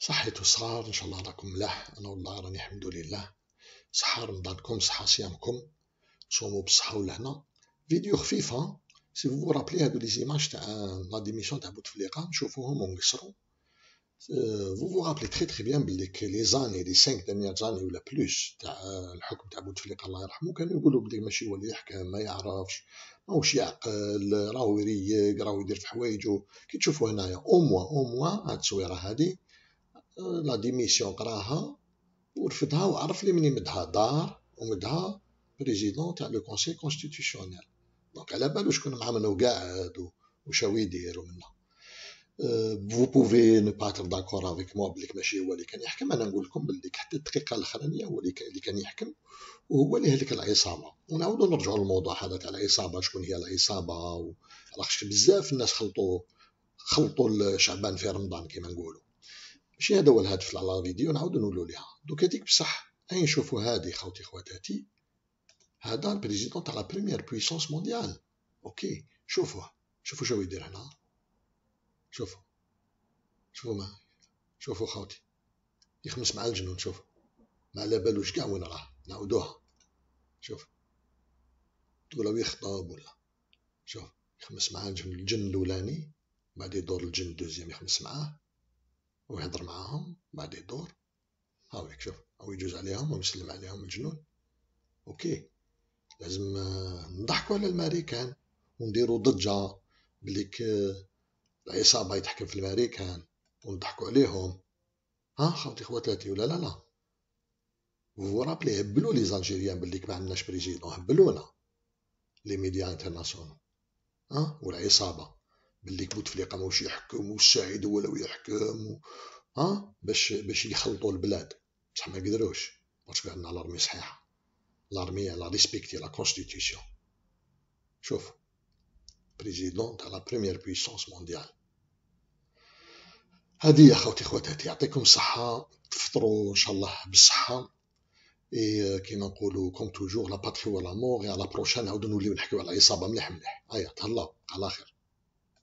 صحيتو صغار ان شاء الله راكم ملاح انا والله راني الحمد لله صحه رمضانكم صحه صيامكم صوموا بالصحه والهنا فيديو خفيفه سي فو رابلي هادو لي زيماج تاع لا آه، ديميسيون تاع بوتفليقه نشوفوهم ونقصرو فو فو رابلي تري تري بيان بلي لي زاني لي 5 دانيير زاني ولا بلوس تاع آه، الحكم تاع بوتفليقه الله يرحمه كانوا يقولوا بلي ماشي هو اللي يحكم ما يعرفش ماهوش يعقل راهو يريق راهو يدير في حوايجو كي تشوفوا هنايا او موا او موا هاد التصويره هادي لا ديميسيون قراها ورفضها وعرف لي مني مدها دار ومدها بريزيدون تاع لو كونسي كونستيتيسيونيل دونك على بالو شكون مع منو قاعد هو يدير ومنها فو بوفي نو با اتر داكور افيك مو بليك ماشي هو اللي كان يحكم انا نقول لكم باللي حتى الدقيقه الاخرانيه هو اللي كان يحكم وهو اللي هذيك العصابه ونعاودو نرجعو للموضوع هذا تاع العصابه شكون هي العصابه خاطر بزاف الناس خلطوا خلطوا شعبان في رمضان كيما نقولوا ماشي هذا هو الهدف على لا فيديو نعاود نولو ليها دوك هذيك بصح هاي نشوفو هادي خوتي خواتاتي هذا البريزيدون تاع لا بريمير بويسونس مونديال اوكي شوفوه شوفوا شو يدير هنا شوفوا شوفوا ما شوفوا خوتي يخمس مع الجنون شوفو ما على بالوش كاع وين راه نعاودوها شوف ولا يخطب ولا شوف يخمس مع الجن الاولاني بعد يدور الجن الدوزيام يخمس معاه ويهضر معاهم بعد يدور هاو يكشف او يجوز عليهم ويسلم عليهم الجنود اوكي لازم آه، نضحكوا على الماريكان ونديروا ضجه بليك آه، العصابه يتحكم في الماريكان ونضحكوا عليهم ها خوتي خواتاتي ولا لا لا فو رابلي هبلوا لي زالجيريان بليك ما عندناش بريزيدون هبلونا لي ميديا انترناسيونال ها والعصابه باللي كبوت الاقامه واش يحكم والشاهد هو لو يحكم و... ها باش باش يخلطوا البلاد بصح ما قدروش باسكو عندنا لارمي صحيحه لارمي لا ريسبكتي لا كونستيتيسيون شوف بريزيدون تاع لا بريمير بويسونس مونديال هذه يا خوتي خواتاتي يعطيكم الصحة تفطروا إن شاء الله بالصحة إي euh, كيما نقولوا كوم توجور لا باتري ولا مور يا لا بروشان نعاودو نوليو نحكيو على الإصابة مليح مليح أيا تهلاو على خير